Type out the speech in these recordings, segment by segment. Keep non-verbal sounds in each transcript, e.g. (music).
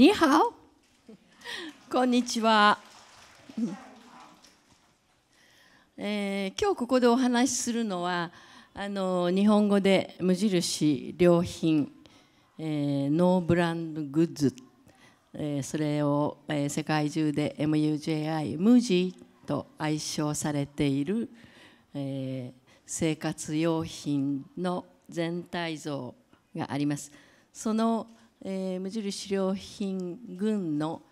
ニハオ。こんにちは。えー、今日ここでお話しするのはあの日本語で無印良品、えー、ノーブランドグッズ、えー、それを、えー、世界中で MUJI 無地と愛称されている、えー、生活用品の全体像があります。そのえー、無印良品軍の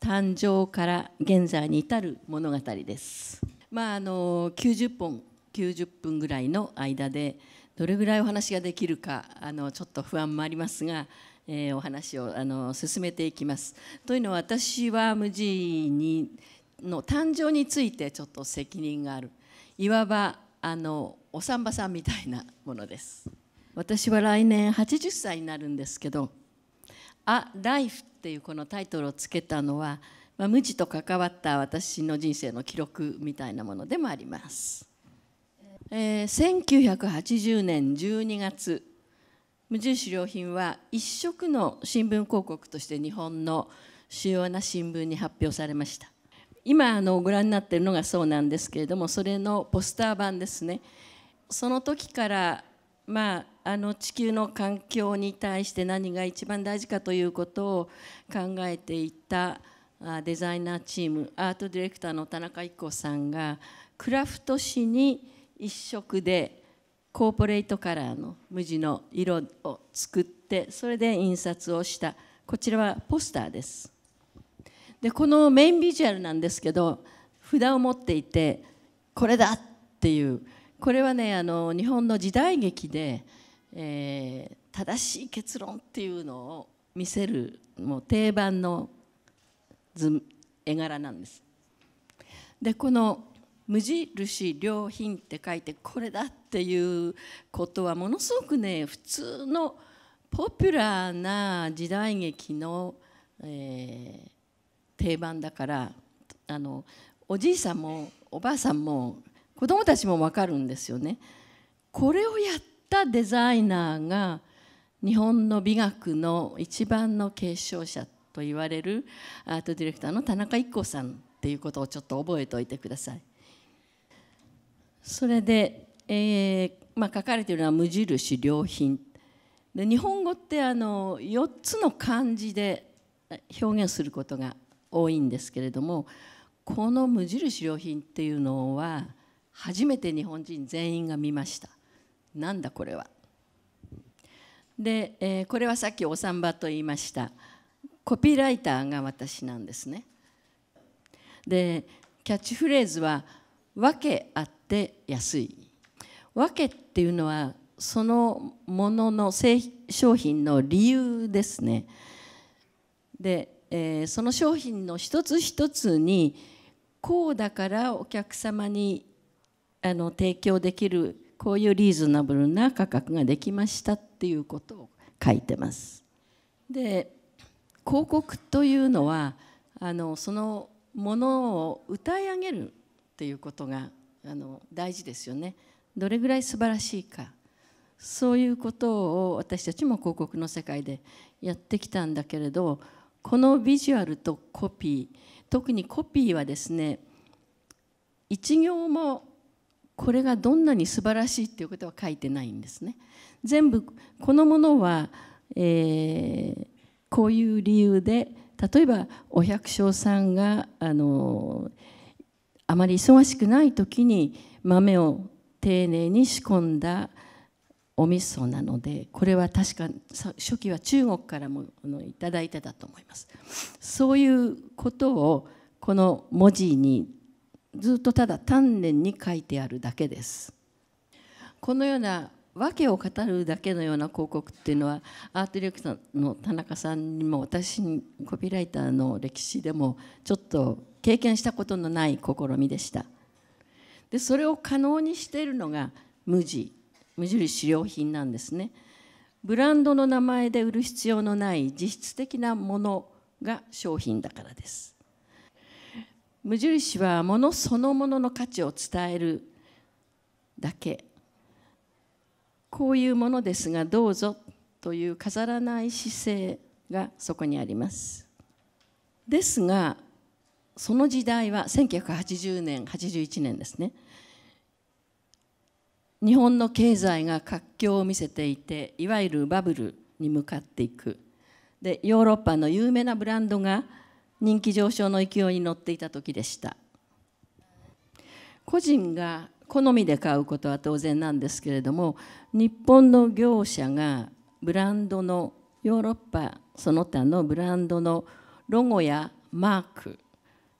誕生から現在に至る物語です。まああの90本90分ぐらいの間でどれぐらいお話ができるかあのちょっと不安もありますが、えー、お話をあの進めていきます。というのは私は無事にの誕生についてちょっと責任があるいわばあのおさんばさんみたいなものです。私は来年80歳になるんですけど「アライフっていうこのタイトルをつけたのは、まあ、無知と関わった私の人生の記録みたいなものでもあります、えー、1980年12月無印良品は一色の新聞広告として日本の主要な新聞に発表されました今あのご覧になっているのがそうなんですけれどもそれのポスター版ですねその時からまあ、あの地球の環境に対して何が一番大事かということを考えていたデザイナーチームアートディレクターの田中一子さんがクラフト紙に一色でコーポレートカラーの無地の色を作ってそれで印刷をしたこちらはポスターですでこのメインビジュアルなんですけど札を持っていてこれだっていうこれはねあの日本の時代劇で、えー、正しい結論っていうのを見せるもう定番の図絵柄なんです。でこの無印良品って書いてこれだっていうことはものすごくね普通のポピュラーな時代劇の、えー、定番だからあのおじいさんもおばあさんも子どもたちも分かるんですよね。これをやったデザイナーが日本の美学の一番の継承者と言われるアートディレクターの田中一子さんっていうことをちょっと覚えておいてください。それで、えーまあ、書かれているのは無印良品で日本語ってあの4つの漢字で表現することが多いんですけれどもこの無印良品っていうのは初めて日本人全員が見ましたなんだこれはで、えー、これはさっきお産婆と言いましたコピーライターが私なんですねでキャッチフレーズは「訳あって安い」訳っていうのはそのものの商品の理由ですねで、えー、その商品の一つ一つにこうだからお客様にあの提供できるこういうリーズナブルな価格ができましたっていうことを書いてます。で広告というのはあのそのものを歌い上げるっていうことがあの大事ですよね。どれぐらい素晴らしいかそういうことを私たちも広告の世界でやってきたんだけれどこのビジュアルとコピー特にコピーはですね一行もこれがどんなに素晴らしいっていうことは書いてないんですね。全部このものは、えー、こういう理由で例えばお百姓さんがあのあまり忙しくない時に豆を丁寧に仕込んだお味噌なのでこれは確か初期は中国からもいただいただと思います。そういうことをこの文字にずっとただ丹念に書いてあるだけですこのような訳を語るだけのような広告っていうのはアートディレクターの田中さんにも私にコピーライターの歴史でもちょっと経験したことのない試みでしたでそれを可能にしているのが無地無印良品なんですねブランドの名前で売る必要のない実質的なものが商品だからです無印はものそのものの価値を伝えるだけこういうものですがどうぞという飾らない姿勢がそこにありますですがその時代は1980年81年ですね日本の経済が活況を見せていていわゆるバブルに向かっていくでヨーロッパの有名なブランドが人気上昇の勢いに乗っていた時でした個人が好みで買うことは当然なんですけれども日本の業者がブランドのヨーロッパその他のブランドのロゴやマーク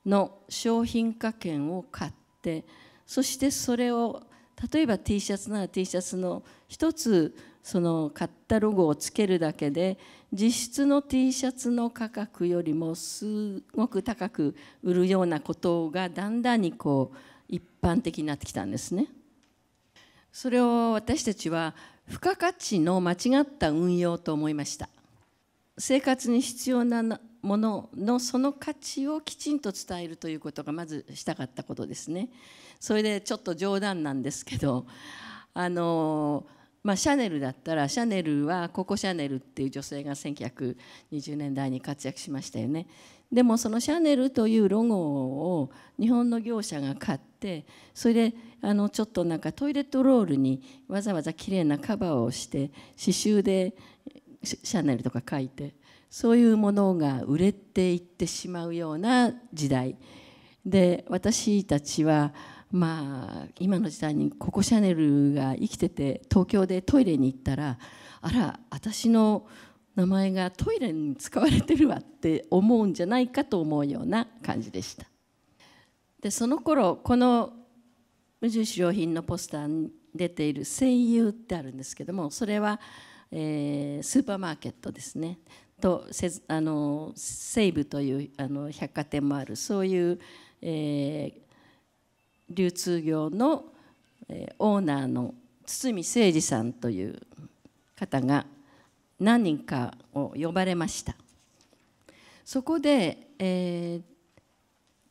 の商品化券を買ってそしてそれを例えば T シャツなら T シャツの一つその買ったロゴをつけるだけで実質の T シャツの価格よりもすごく高く売るようなことがだんだんにこう一般的になってきたんですね。それを私たちは付加価値の間違った運用と思いました。生活に必要なもののその価値をきちんと伝えるということがまずしたかったことですね。それでちょっと冗談なんですけどあのーまあ、シャネルだったらシャネルはココ・シャネルっていう女性が1920年代に活躍しましたよねでもそのシャネルというロゴを日本の業者が買ってそれであのちょっとなんかトイレットロールにわざわざきれいなカバーをして刺繍でシャネルとか書いてそういうものが売れていってしまうような時代で私たちはまあ、今の時代にココ・シャネルが生きてて東京でトイレに行ったらあら私の名前がトイレに使われてるわって思うんじゃないかと思うような感じでしたでその頃この無印良品のポスターに出ている「声優」ってあるんですけどもそれは、えー、スーパーマーケットですねとせあの西武というあの百貨店もあるそういう、えー、流通業のオーナーの堤誠二さんという方が何人かを呼ばれましたそこで、えー、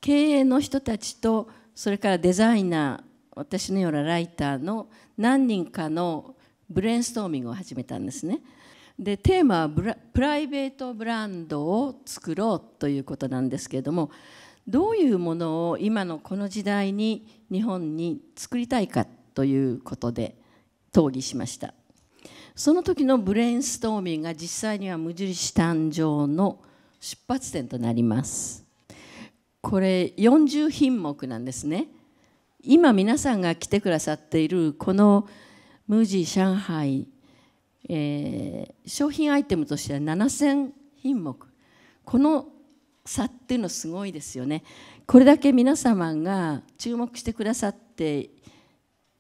経営の人たちとそれからデザイナー私のようなライターの何人かのブレインストーミングを始めたんですねでテーマはプライベートブランドを作ろうということなんですけれどもどういうものを今のこの時代に日本に作りたいかということで討議しましたその時のブレインストーミングが実際には無印誕生の出発点となりますこれ40品目なんですね今皆さんが来てくださっているこの無地上海、えー、商品アイテムとしては7000品目この差っていうのすごいですよね。これだけ皆様が注目してくださって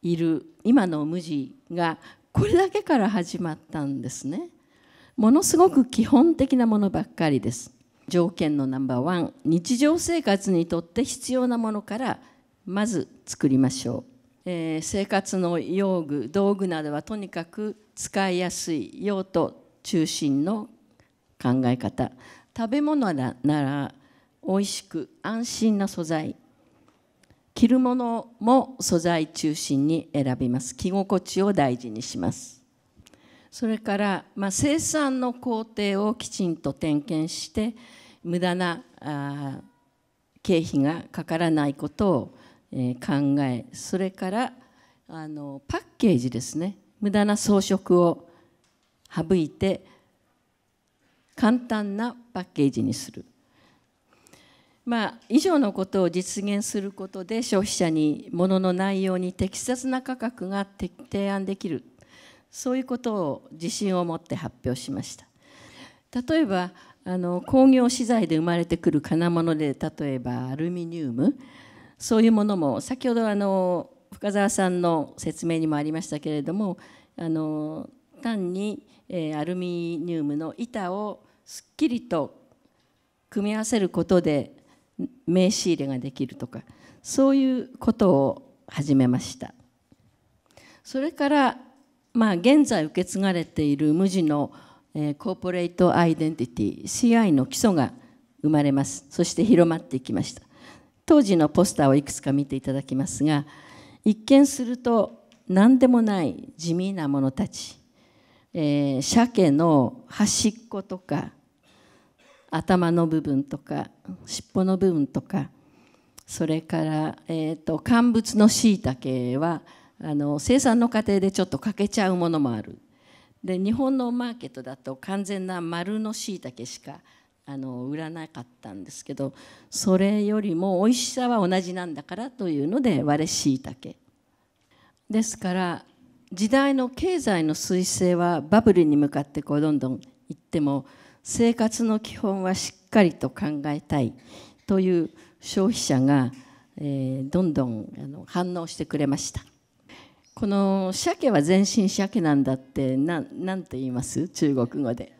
いる今の無地がこれだけから始まったんですね。ものすごく基本的なものばっかりです。条件のナンバーワン日常生活にとって必要なものからまず作りましょう。えー、生活の用具道具などはとにかく使いやすい用途中心の考え方食べ物なら美味しく安心な素材着るものも素材中心に選びます着心地を大事にしますそれから、まあ、生産の工程をきちんと点検して無駄なあ経費がかからないことを、えー、考えそれからあのパッケージですね無駄な装飾を省いて簡単なパッケージにする。まあ、以上のことを実現することで消費者に物の内容に適切な価格が提案できるそういうことを自信を持って発表しました例えばあの工業資材で生まれてくる金物で例えばアルミニウムそういうものも先ほどあの深澤さんの説明にもありましたけれどもあの単に、えアルミニウムの板をすっきりと組み合わせることで名刺入れができるとかそういうことを始めましたそれからまあ現在受け継がれている無地の、えコーポレートアイデンティティ CI の基礎が生まれますそして広まっていきました当時のポスターをいくつか見ていただきますが一見すると何でもない地味なものたち、えー、鮭の端っことか頭の部分とか尻尾の部分とかそれから、えーと、乾物のしいたけはあの生産の過程でちょっと欠けちゃうものもあるで日本のマーケットだと完全な丸のしいたけしかあの売らなかったんですけどそれよりも美味しさは同じなんだからというので割れしいたけですから時代の経済の彗星はバブルに向かってこうどんどん行っても生活の基本はしっかりと考えたいという消費者が、えー、どんどんあの反応してくれましたこの鮭は全身鮭なんだって何て言います中国語で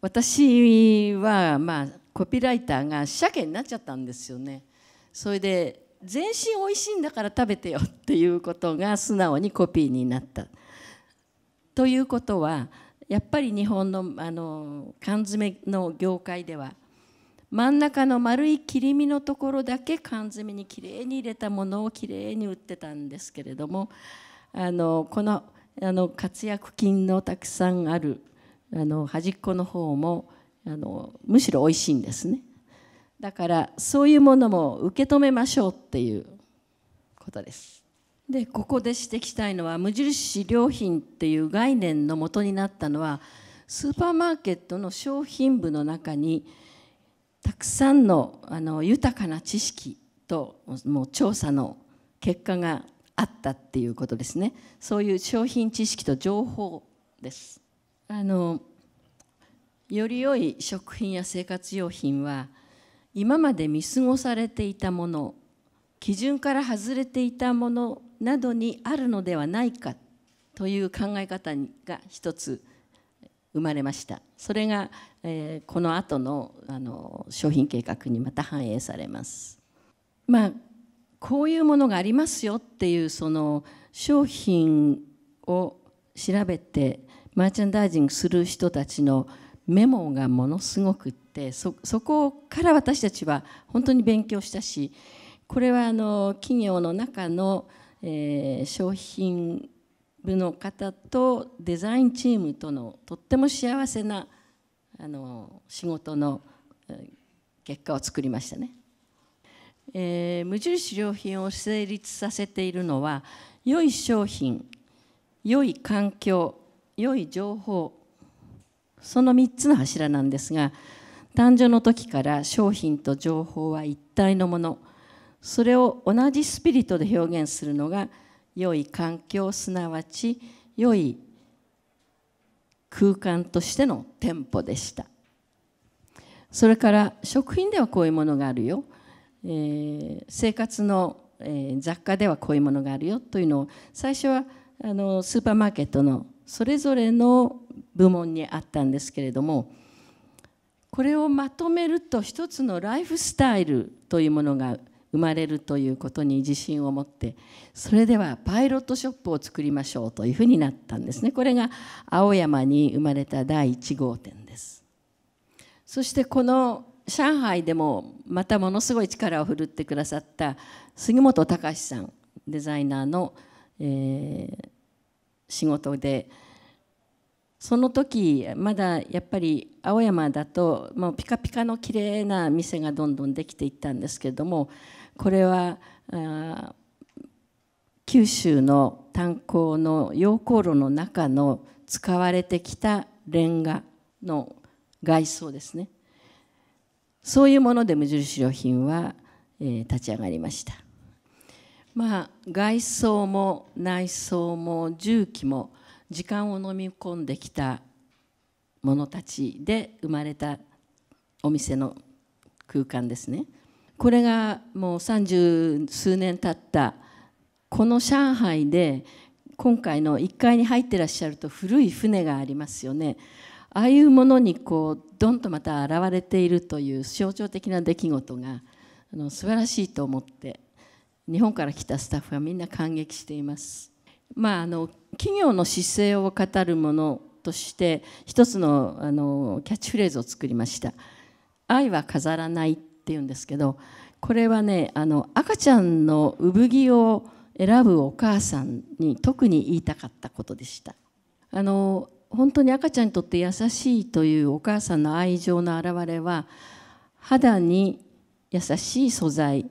私はまあコピーライターが鮭になっちゃったんですよねそれで全身おいしいんだから食べてよっていうことが素直にコピーになったということはやっぱり日本のあの缶詰の業界では真ん中の丸い切り身のところだけ缶詰にきれいに入れたものをきれいに売ってたんですけれどもあのこのあの活躍金のたくさんあるあの端っこの方もあのむしろおいしいんですねだからそういうものも受け止めましょうっていうことです。でここで指摘したいのは無印良品っていう概念のもとになったのはスーパーマーケットの商品部の中にたくさんのあの豊かな知識ともう調査の結果があったっていうことですねそういう商品知識と情報ですあのより良い食品や生活用品は今まで見過ごされていたもの基準から外れていたものなどにあるのではないかという考え方が一つ生まれましたそれが、えー、この後のあの商品計画にまた反映されますまあこういうものがありますよっていうその商品を調べてマーチャンダイジングする人たちのメモがものすごくってそこから私たちは本当に勉強したしこれはあの企業の中のえー、商品部の方とデザインチームとのとっても幸せなあの仕事の結果を作りましたね、えー、無印良品を成立させているのは良い商品良い環境良い情報その3つの柱なんですが誕生の時から商品と情報は一体のものそれを同じスピリットで表現するのが良い環境すなわち良い空間としての店舗でしたそれから食品ではこういうものがあるよ、えー、生活の、えー、雑貨ではこういうものがあるよというのを最初はあのスーパーマーケットのそれぞれの部門にあったんですけれどもこれをまとめると一つのライフスタイルというものが生まれるということに自信を持ってそれではパイロットショップを作りましょうというふうになったんですねこれが青山に生まれた第1号店ですそしてこの上海でもまたものすごい力を振るってくださった杉本隆さんデザイナーの、えー、仕事でその時まだやっぱり青山だともうピカピカの綺麗な店がどんどんできていったんですけれどもこれは九州の炭鉱の溶鉱炉の中の使われてきたレンガの外装ですねそういうもので無印良品は、えー、立ち上がりましたまあ外装も内装も重機も時間を飲み込んできた者たちで生まれたお店の空間ですねこれがもう30数年経ったこの上海で今回の1階に入ってらっしゃると古い船がありますよねああいうものにこうどんとまた現れているという象徴的な出来事があの素晴らしいと思って日本から来たスタッフはみんな感激しています。まあ、あの企業の姿勢を語るものとして一つのあのキャッチフレーズを作りました「愛は飾らない」って言うんですけどこれはねあの赤ちゃんの産着を選ぶお母さんに特に言いたかったことでした。あの本当に赤ちゃんにとって優しいというお母さんの愛情の表れは肌に優しい素材、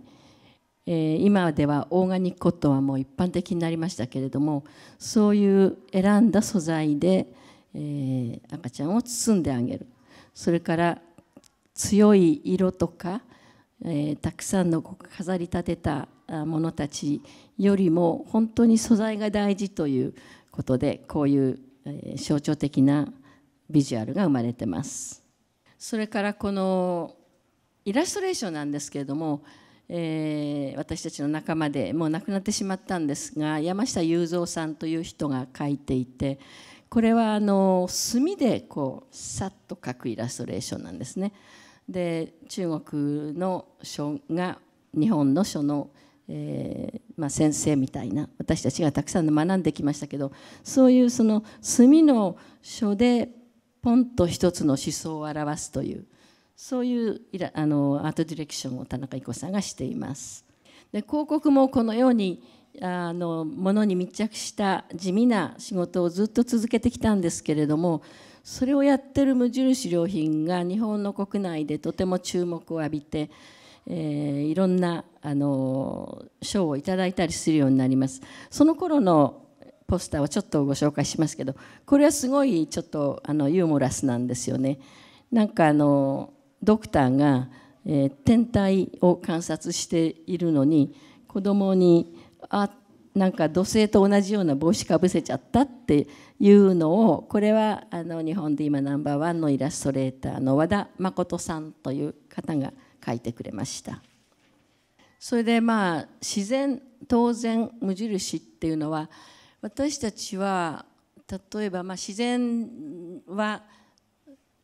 えー、今ではオーガニックコットンはもう一般的になりましたけれどもそういう選んだ素材で、えー、赤ちゃんを包んであげるそれから強い色とか、えー、たくさんの飾り立てたものたちよりも本当に素材が大事ということでこういう、え象徴的なビジュアルが生まれてます。それからこのイラストレーションなんですけれども、えー、私たちの仲間でもう亡くなってしまったんですが山下雄三さんという人が描いていてこれはあの墨でこうさっと描くイラストレーションなんですね。で中国の書が日本の書の、えーまあ、先生みたいな私たちがたくさん学んできましたけどそういうその墨の書でポンと一つの思想を表すというそういうあのアートディレクションを田中郁さんがしています。で広告もこのようにあのものに密着した地味な仕事をずっと続けてきたんですけれどもそれをやってる無印良品が日本の国内でとても注目を浴びて、えー、いろんなあの賞をいただいたりするようになりますその頃のポスターをちょっとご紹介しますけどこれはすごいちょっとあのユーモラスなんですよねなんかあのドクターが、えー、天体を観察しているのに子供に「あっなんか土星と同じような帽子かぶせちゃったっていうのをこれはあの日本で今ナンバーワンのイラストレーターの和田誠さんという方が書いてくれましたそれでまあ自然当然無印っていうのは私たちは例えばまあ自然は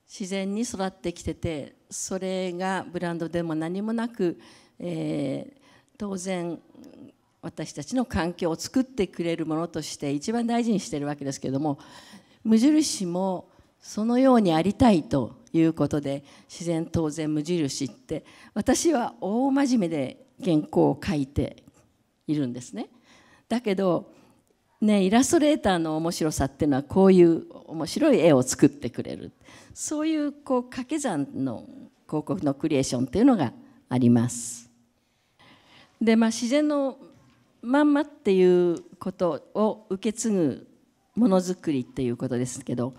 自然に育ってきててそれがブランドでも何もなく、えー、当然私たちの環境を作ってくれるものとして一番大事にしているわけですけれども無印もそのようにありたいということで自然当然無印って私は大真面目で原稿を書いているんですね。だけどね、イラストレーターの面白さっていうのはこういう面白い絵を作ってくれるそういうこう掛け算の広告のクリエーションっていうのがあります。でまあ、自然のまんまっていうことを受け継ぐものづくりっていうことですけど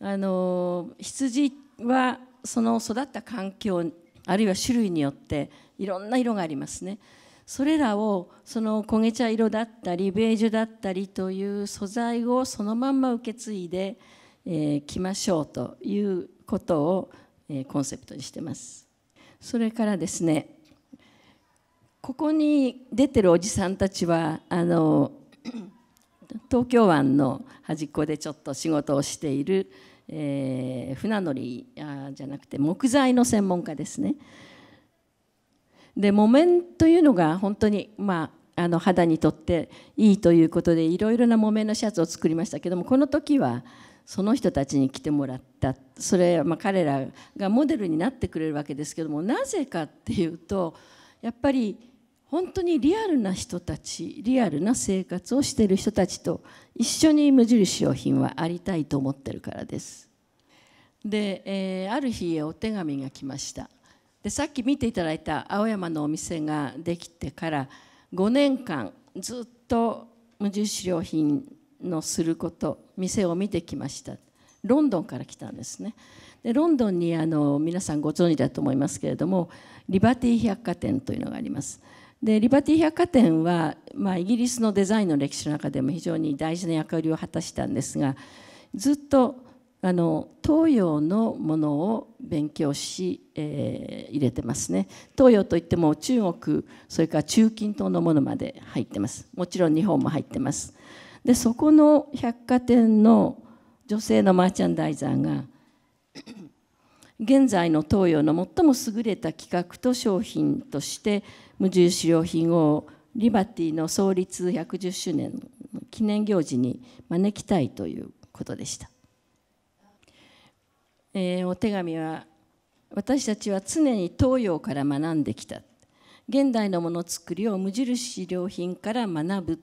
あの羊はその育った環境あるいは種類によっていろんな色がありますね。それらをその焦げ茶色だったりベージュだったりという素材をそのまんま受け継いでき、えー、ましょうということを、えー、コンセプトにしてます。それからですねここに出てるおじさんたちはあの (clears throat) 東京湾の端っこでちょっと仕事をしている、えー、船乗りあじゃなくて木材の専門家ですね。で木綿というのが本当に、まあ、あの肌にとっていいということでいろいろな木綿のシャツを作りましたけどもこの時はその人たちに来てもらったそれはまあ彼らがモデルになってくれるわけですけどもなぜかっていうと。やっぱり本当にリアルな人たちリアルな生活をしている人たちと一緒に無印良品はありたいと思ってるからです。で、えー、ある日お手紙が来ましたでさっき見ていただいた青山のお店ができてから5年間ずっと無印良品のすること店を見てきましたロンドンから来たんですねでロンドンにあの皆さんご存知だと思いますけれどもリバティ百貨店というのがあります。でリバティ百貨店は、まあ、イギリスのデザインの歴史の中でも非常に大事な役割を果たしたんですがずっとあの東洋のものを勉強し、えー、入れてますね東洋といっても中国それから中近東のものまで入ってますもちろん日本も入ってますでそこの百貨店の女性のマーチャンダイザーが現在の東洋の最も優れた企画と商品として無印良品をリバティの創立110周年記念行事に招きたいということでした、えー、お手紙は私たちは常に東洋から学んできた現代のものづくりを無印良品から学ぶっ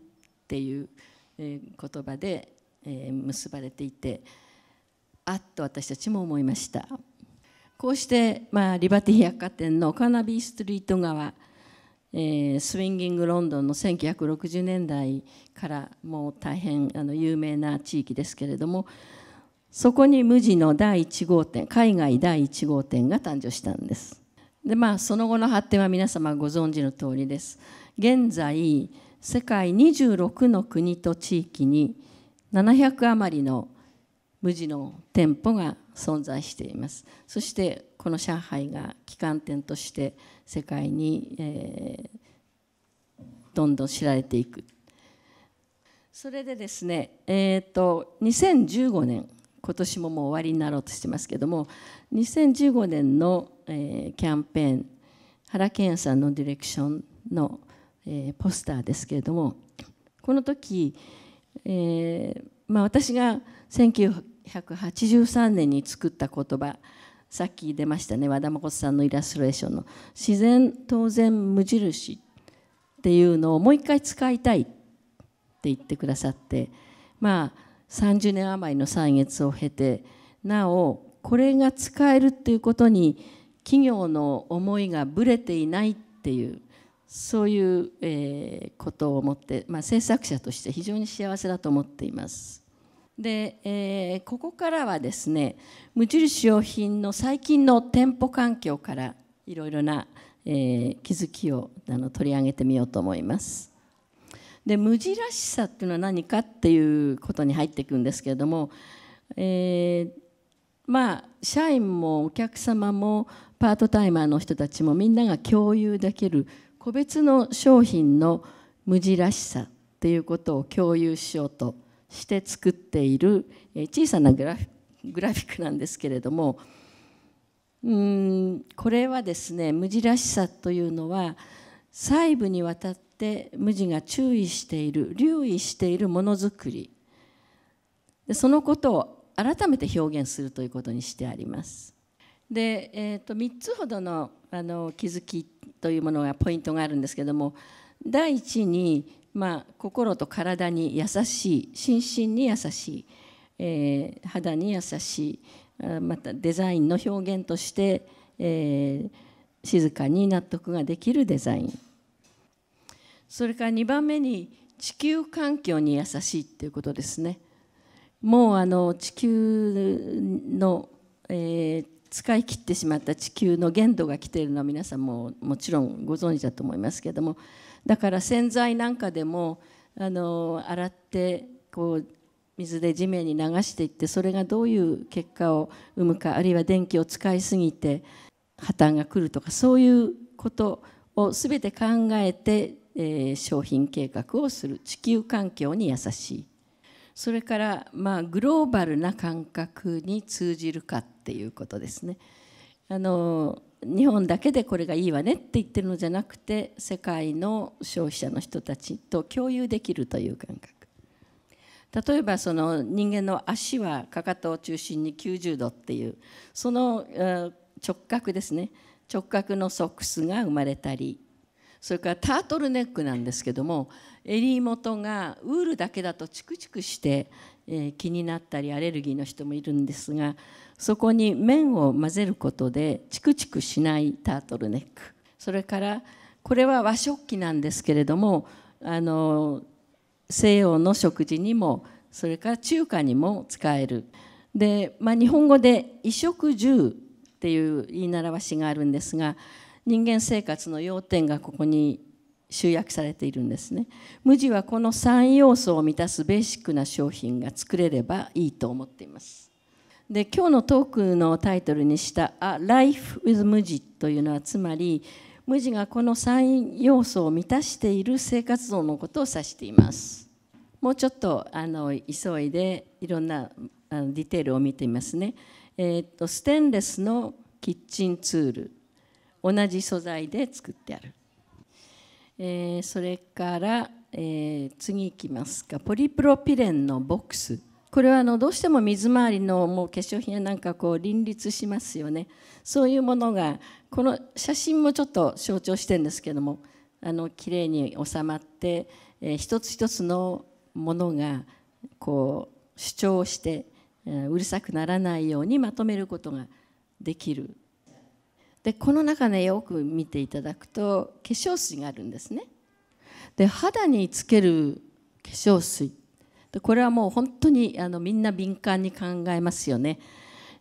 ていう言葉で結ばれていてあっと私たちも思いました。こうして、まあ、リバティ百貨店のカーナビーストリート側、えー、スウィンギングロンドンの1960年代からもう大変あの有名な地域ですけれどもそこに無地の第1号店海外第1号店が誕生したんですでまあその後の発展は皆様ご存知の通りです現在世界26の国と地域に700余りの無地の店舗が存在していますそしてこの上海が旗艦店として世界に、えー、どんどん知られていくそれでですね、えーと、2015年今年ももう終わりになろうとしてますけども2015年の、えー、キャンペーン原健さんのディレクションの、えー、ポスターですけれどもこの時、えーまあ、私が19 1983年に作った言葉さっき出ましたね和田誠さんのイラストレーションの「自然当然無印」っていうのをもう一回使いたいって言ってくださってまあ30年余りの歳月を経てなおこれが使えるっていうことに企業の思いがぶれていないっていうそういう、えことを思って、まあ、制作者として非常に幸せだと思っています。で、えー、ここからはですね無印良品の最近の店舗環境からいろいろな、えー、気づきをあの取り上げてみようと思います。で無印らしさっていうのは何かっていうことに入っていくんですけれども、えー、まあ社員もお客様もパートタイマーの人たちもみんなが共有できる個別の商品の無印らしさっていうことを共有しようとして作っている小さなグラフィックなんですけれどもうんこれはですね無地らしさというのは細部にわたって無地が注意している留意しているものづくりでそのことを改めて表現するということにしてあります。で、えーと、と3つほどのあの気づきというものがポイントがあるんですけども第一にまあ、心と体に優しい心身に優しい、えー、肌に優しいまたデザインの表現として、えー、静かに納得ができるデザインそれから2番目に地球環境に優しいっていうことですねもうあの地球の、えー、使い切ってしまった地球の限度が来ているのは皆さんももちろんご存知だと思いますけれどもだから洗剤なんかでもあの洗ってこう水で地面に流していってそれがどういう結果を生むかあるいは電気を使いすぎて破綻が来るとかそういうことを全て考えて、えー、商品計画をする地球環境に優しいそれから、まあ、グローバルな感覚に通じるかっていうことですね。あの日本だけでこれがいいわねって言ってるのじゃなくて世界の消費者の人たちと共有できるという感覚例えばその人間の足はかかとを中心に90度っていうその直角ですね直角のソックスが生まれたりそれからタートルネックなんですけども襟元がウールだけだとチクチクして、え気になったりアレルギーの人もいるんですがそこに麺を混ぜることでチクチクしないタートルネックそれからこれは和食器なんですけれどもあの西洋の食事にもそれから中華にも使えるで、まあ、日本語で「衣食住」っていう言い習わしがあるんですが人間生活の要点がここに集約されているんですね無地はこの3要素を満たすベーシックな商品が作れればいいと思っていますで今日のトークのタイトルにした「A Life with 無地」というのはつまり無地がこの3要素を満たしている生活像のことを指しています。もうちょっとあの急いでいろんなあのディテールを見てみますね。えー、っとステンレスのキッチンツール同じ素材で作ってある。えー、それから、えー、次いきますかポリプロピレンのボックス。これはあのどうしても水回りのもう化粧品やなんかこう林立しますよねそういうものがこの写真もちょっと象徴してるんですけどもあの綺麗に収まって、えー、一つ一つのものがこう主張して、えー、うるさくならないようにまとめることができるでこの中ねよく見ていただくと化粧水があるんですねで肌につける化粧水これはもう本当にあのみんな敏感に考えますよね。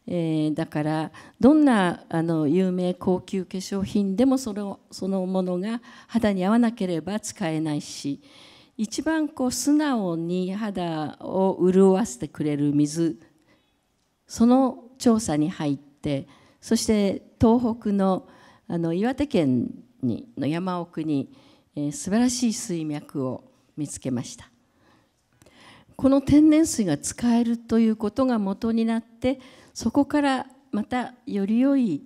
えー、だからどんなあの有名高級化粧品でもそのそのものが肌に合わなければ使えないし一番こう素直に肌を潤わせてくれる水その調査に入ってそして東北のあの岩手県にの山奥に、えー、素晴らしい水脈を見つけました。この天然水が使えるということが元になってそこからまたより良い、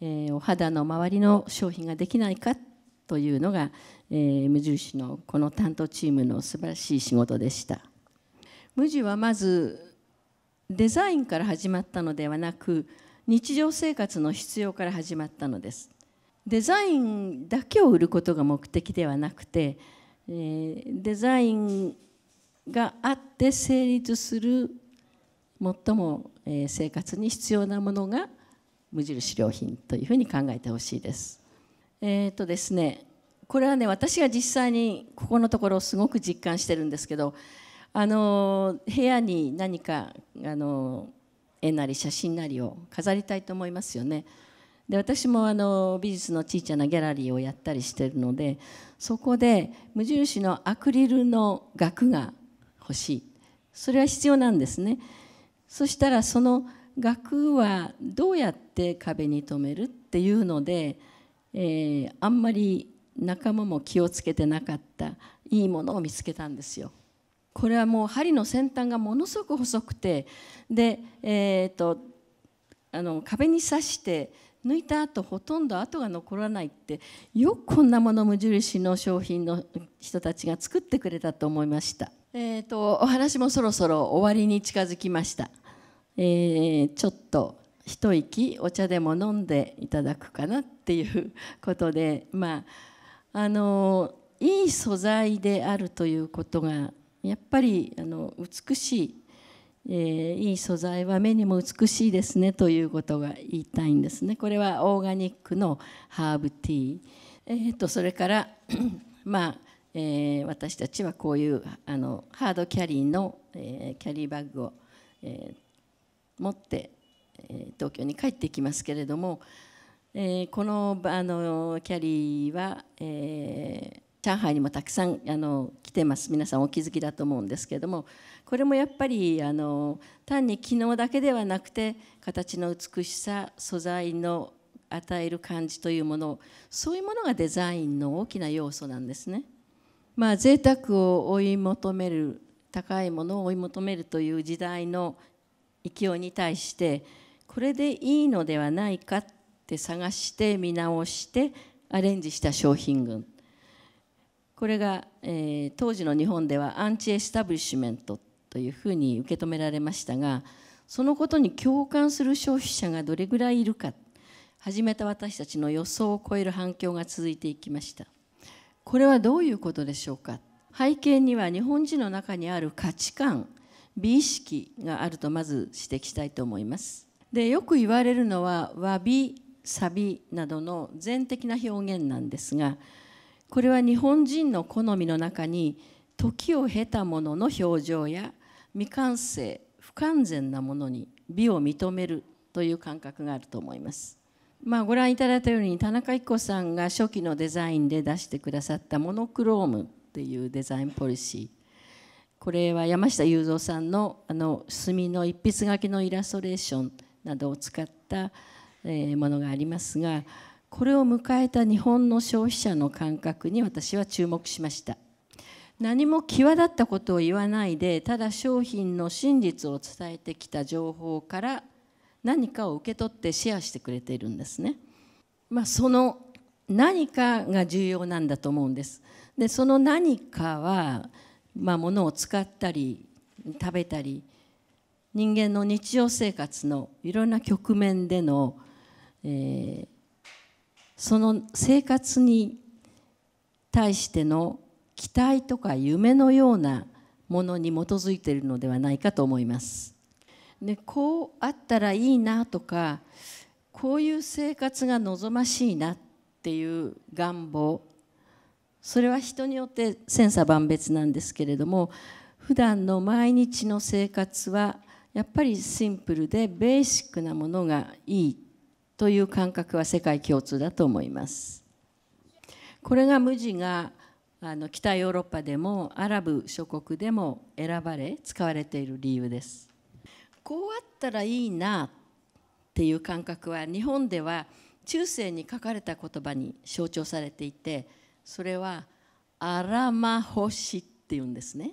えお肌の周りの商品ができないかというのが、え無印のこの担当チームの素晴らしい仕事でした無地はまずデザインから始まったのではなく日常生活の必要から始まったのですデザインだけを売ることが目的ではなくて、えデザインがあって成立する最も生活に必要なものが無印良品というふうに考えてほしいです。えーとですね、これはね私が実際にここのところすごく実感してるんですけどあの部屋に何かあの絵なり写真なりを飾りたいと思いますよね。で私もあの美術の小さなギャラリーをやったりしてるのでそこで無印のアクリルの額がほしいそれは必要なんですねそしたらその額はどうやって壁に留めるっていうので、えー、あんまり仲間も気をつけてなかったいいものを見つけたんですよ。これはもう針の先端がものすごく細くてで、えーと、あの壁に刺して抜いた後ほとんど跡が残らないってよくこんなもの無印の商品の人たちが作ってくれたと思いました。えーと、お話もそろそろ終わりに近づきました、えー、ちょっと一息お茶でも飲んでいただくかなっていうことでまああのいい素材であるということがやっぱりあの美しい、えー、いい素材は目にも美しいですねということが言いたいんですねこれはオーガニックのハーブティー、えーとそれから (clears throat) まあえー、私たちはこういうあのハードキャリーの、えー、キャリーバッグを、えー、持って、えー、東京に帰ってきますけれども、えー、このあのキャリーは、えー、上海にもたくさんあの来てます皆さんお気づきだと思うんですけれどもこれもやっぱりあの単に機能だけではなくて形の美しさ素材の与える感じというものそういうものがデザインの大きな要素なんですね。まあ贅沢を追い求める高いものを追い求めるという時代の勢いに対してこれでいいのではないかって探して見直してアレンジした商品群これが、えー、当時の日本ではアンチエスタブリッシュメントというふうに受け止められましたがそのことに共感する消費者がどれぐらいいるか始めた私たちの予想を超える反響が続いていきました。これはどういうことでしょうか背景には日本人の中にある価値観美意識があるとまず指摘したいと思いますでよく言われるのは詫び」「サビなどの全的な表現なんですがこれは日本人の好みの中に時を経たものの表情や未完成不完全なものに美を認めるという感覚があると思いますまあ、ご覧いただいたように田中一子さんが初期のデザインで出してくださったモノクロームっていうデザインポリシーこれは山下雄三さんのあの墨の一筆書きのイラストレーションなどを使ったものがありますがこれを迎えた日本の消費者の感覚に私は注目しました何も際立ったことを言わないでただ商品の真実を伝えてきた情報から何かを受け取ってシェアしてくれているんですね。まあ、その何かが重要なんだと思うんです。でその何かは、まあ、物を使ったり食べたり人間の日常生活のいろんな局面での、えー、その生活に対しての期待とか夢のようなものに基づいているのではないかと思います。ね、こうあったらいいなとかこういう生活が望ましいなっていう願望それは人によって千差万別なんですけれども普段の毎日の生活はやっぱりシンプルでベーシックなものがいいという感覚は世界共通だと思います。これが無地があの北ヨーロッパでもアラブ諸国でも選ばれ使われている理由です。こうあったらいいなっていう感覚は日本では中世に書かれた言葉に象徴されていてそれは「あらま星」って言うんですね。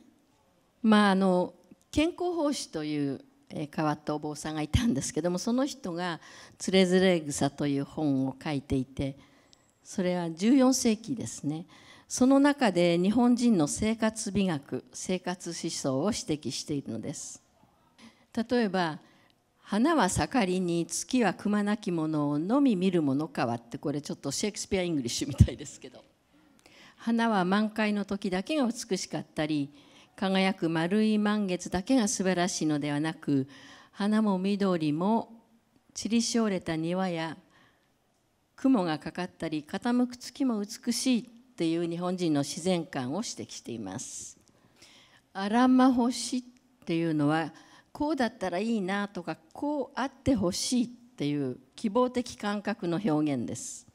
まあ、あの健康奉仕という変わったお坊さんがいたんですけどもその人が「つれづれ草」という本を書いていてそれは14世紀ですねその中で日本人の生活美学生活思想を指摘しているのです。例えば「花は盛りに月はくまなきものをのみ見るものかは」ってこれちょっとシェイクスピア・イングリッシュみたいですけど花は満開の時だけが美しかったり輝く丸い満月だけが素晴らしいのではなく花も緑も散りしおれた庭や雲がかかったり傾く月も美しいっていう日本人の自然観を指摘しています。アラマ星っていうのはこうだったらいいなとかこうあってほしいっていう希望的感覚の表現です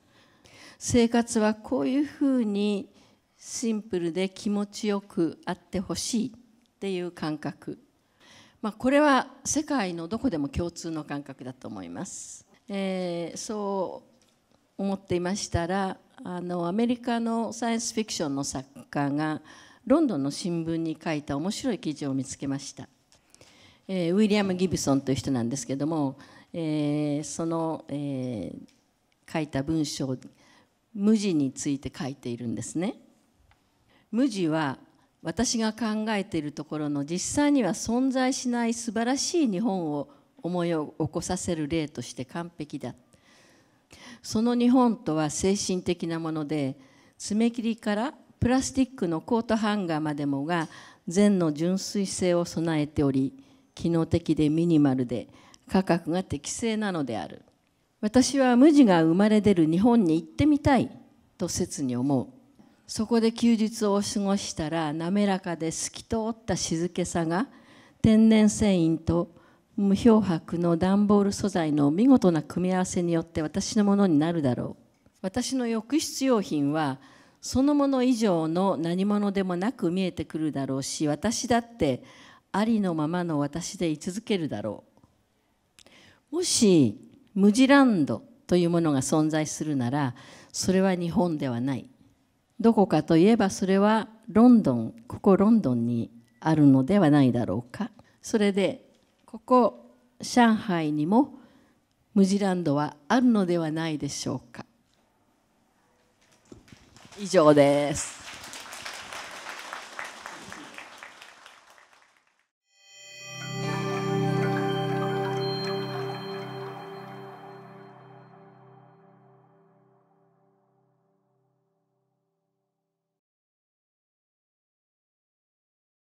生活はこういうふうにシンプルで気持ちよくあってほしいっていう感覚、まあ、これは世界のどこでも共通の感覚だと思います、えー、そう思っていましたらあのアメリカのサイエンスフィクションの作家がロンドンの新聞に書いた面白い記事を見つけましたえー、ウィリアム・ギブソンという人なんですけども、えー、その、えー、書いた文章無地について書いているんですね。無地は私が考えているところの実際には存在しない素晴らしい日本を思い起こさせる例として完璧だその日本とは精神的なもので爪切りからプラスチックのコートハンガーまでもが善の純粋性を備えており機能的でミニマルで価格が適正なのである私は無地が生まれ出る日本に行ってみたいと切に思うそこで休日を過ごしたら滑らかで透き通った静けさが天然繊維と無漂白の段ボール素材の見事な組み合わせによって私のものになるだろう私の浴室用品はそのもの以上の何物でもなく見えてくるだろうし私だってありのままの私で居続けるだろうもし無地ランドというものが存在するならそれは日本ではないどこかといえばそれはロンドンここロンドンにあるのではないだろうかそれでここ上海にも無地ランドはあるのではないでしょうか以上です